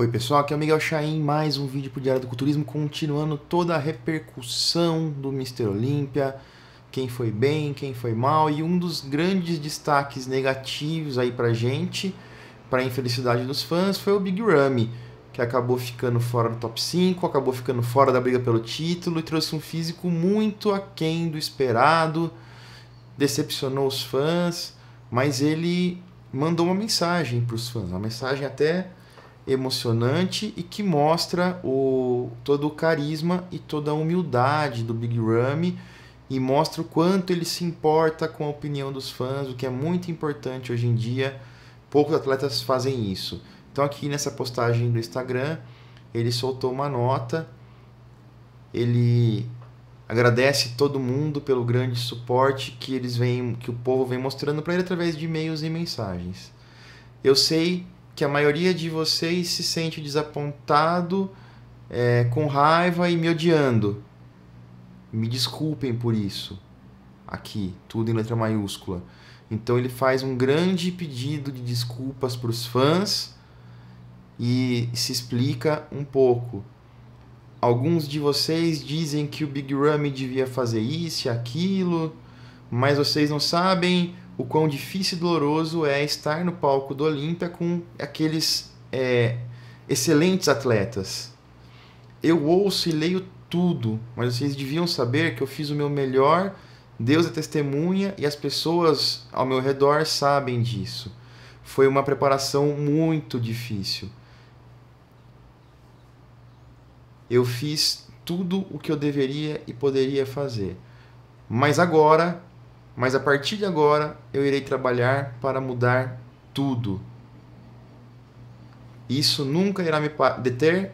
Oi pessoal, aqui é o Miguel Chaim, mais um vídeo pro Diário do Culturismo, continuando toda a repercussão do Mister Olímpia, quem foi bem, quem foi mal, e um dos grandes destaques negativos aí pra gente, pra infelicidade dos fãs, foi o Big Ramy, que acabou ficando fora do top 5, acabou ficando fora da briga pelo título e trouxe um físico muito aquém do esperado, decepcionou os fãs, mas ele mandou uma mensagem para os fãs, uma mensagem até emocionante e que mostra o, todo o carisma e toda a humildade do Big Ramy e mostra o quanto ele se importa com a opinião dos fãs, o que é muito importante hoje em dia. Poucos atletas fazem isso. Então aqui nessa postagem do Instagram, ele soltou uma nota. Ele agradece todo mundo pelo grande suporte que eles vêm, que o povo vem mostrando para ele através de e-mails e mensagens. Eu sei que a maioria de vocês se sente desapontado, é, com raiva e me odiando. Me desculpem por isso. Aqui, tudo em letra maiúscula. Então ele faz um grande pedido de desculpas para os fãs e se explica um pouco. Alguns de vocês dizem que o Big Ramy devia fazer isso e aquilo, mas vocês não sabem o quão difícil e doloroso é estar no palco do Olímpia com aqueles é, excelentes atletas. Eu ouço e leio tudo, mas vocês deviam saber que eu fiz o meu melhor, Deus é testemunha e as pessoas ao meu redor sabem disso. Foi uma preparação muito difícil. Eu fiz tudo o que eu deveria e poderia fazer. Mas agora mas a partir de agora eu irei trabalhar para mudar tudo. Isso nunca irá me deter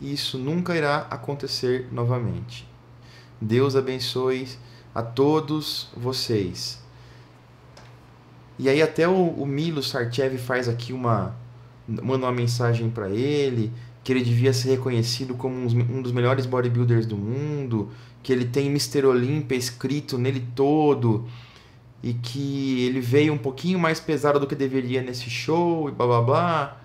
e isso nunca irá acontecer novamente. Deus abençoe a todos vocês. E aí até o, o Milo Sarchev faz aqui uma manda uma mensagem para ele que ele devia ser reconhecido como um dos melhores bodybuilders do mundo, que ele tem Mr. Olímpia escrito nele todo e que ele veio um pouquinho mais pesado do que deveria nesse show e blá blá blá.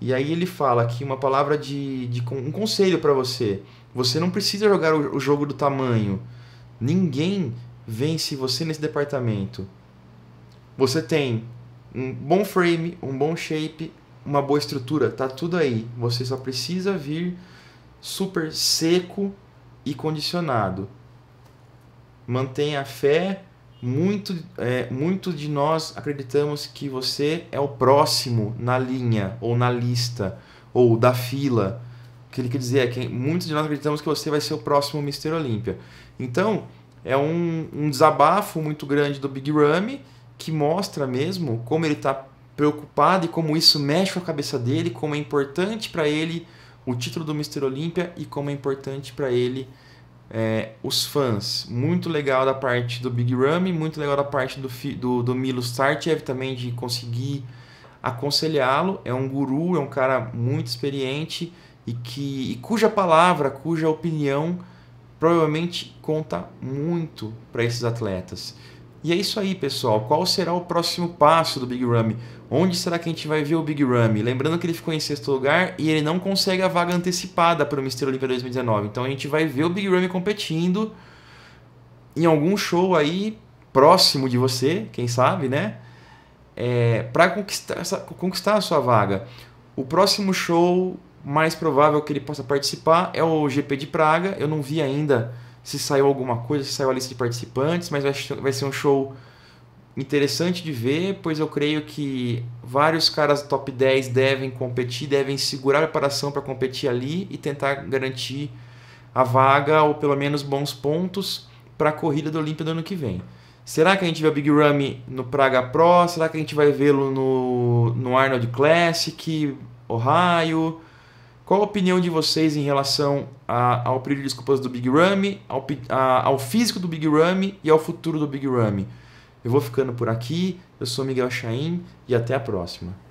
E aí ele fala aqui uma palavra de, de um conselho para você. Você não precisa jogar o, o jogo do tamanho. Ninguém vence você nesse departamento. Você tem um bom frame, um bom shape, uma boa estrutura, tá tudo aí. Você só precisa vir super seco e condicionado. Mantenha a fé muito, é, muito de nós acreditamos que você é o próximo na linha, ou na lista, ou da fila. O que ele quer dizer é que muitos de nós acreditamos que você vai ser o próximo Mr. Olímpia. Então, é um, um desabafo muito grande do Big Ramy, que mostra mesmo como ele está preocupado e como isso mexe com a cabeça dele, como é importante para ele o título do Mr. Olímpia e como é importante para ele é, os fãs. Muito legal da parte do Big Ramy, muito legal da parte do, do, do Milo Starchev também de conseguir aconselhá-lo. É um guru, é um cara muito experiente e que e cuja palavra, cuja opinião provavelmente conta muito para esses atletas. E é isso aí, pessoal. Qual será o próximo passo do Big Ramy? Onde será que a gente vai ver o Big Ramy? Lembrando que ele ficou em sexto lugar e ele não consegue a vaga antecipada para o Mister Olympia 2019. Então a gente vai ver o Big Ramy competindo em algum show aí próximo de você, quem sabe, né? É, para conquistar, conquistar a sua vaga. O próximo show mais provável que ele possa participar é o GP de Praga. Eu não vi ainda se saiu alguma coisa, se saiu a lista de participantes, mas vai, ser um show interessante de ver, pois eu creio que vários caras do top 10 devem competir, devem segurar a preparação para competir ali e tentar garantir a vaga ou pelo menos bons pontos para a corrida do Olímpia do ano que vem. Será que a gente vê o Big Ramy no Praga Pro? Será que a gente vai vê-lo no, no Arnold Classic, Ohio? Qual a opinião de vocês em relação a, ao período de desculpas do Big Ramy, ao, ao físico do Big Ramy e ao futuro do Big Ramy? Eu vou ficando por aqui. Eu sou Miguel Chaim e até a próxima.